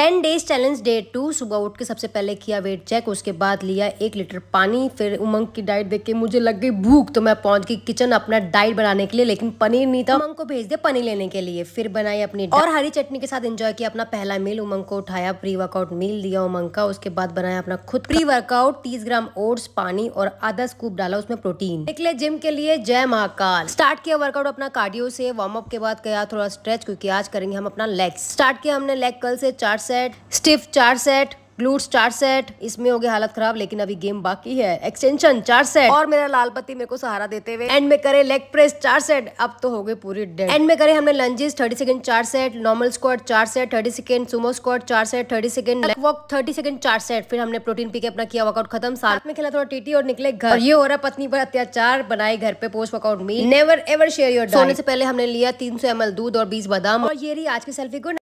ten days challenge day two सुबह उठ के सबसे पहले किया वेट चेक उसके बाद लिया एक लीटर पानी फिर उमंग की डाइट देख के मुझे लग गई भूख तो मैं पहुंच गई किचन अपना डाइट बनाने के लिए लेकिन पनीर नहीं था उमंग को भेज दे पनीर लेने के लिए फिर बनाई अपनी और हरी चटनी के साथ एंजॉय किया अपना पहला मील उमंग को उठाया प्री वर्कआउट मील दिया उमंग का उसके बाद बनाया अपना खुद प्री वर्कआउट तीस ग्राम ओट्स पानी और आधा स्कूप डाला उसमें प्रोटीन निकले जिम के लिए जय महाकाल स्टार्ट किया वर्कआउट अपना कार्डियो से वार्म अप के बाद गया थोड़ा स्ट्रेच क्योंकि आज करेंगे हम अपना लेग स्टार्ट किया हमने लेग कल से चार सेट स्टिफ चार सेट ग्लूट्स चार सेट इसमें हो गया हालत खराब लेकिन अभी गेम बाकी है एक्सटेंशन चार सेट और मेरा लाल पति मेरे को सहारा देते हुए एंड में करे लेग प्रेस चार सेट अब तो हो गए पूरी डेड एंड में करे हमने लंजेस थर्टी सेकंड चार सेट नॉर्मल स्क्वाड चार set thirty second sumo squat चार set thirty second walk thirty second चार सेट फिर हमने प्रोटीन पी के अपना किया वर्कआउट खत्म साथ में खेला थोड़ा टीटी और निकले घर और ये हो रहा पत्नी पर अत्याचार बनाए घर पे post workout me never ever share your सोने से पहले हमने लिया तीन सौ दूध और बीस बदाम और ये रही आज की सेल्फी को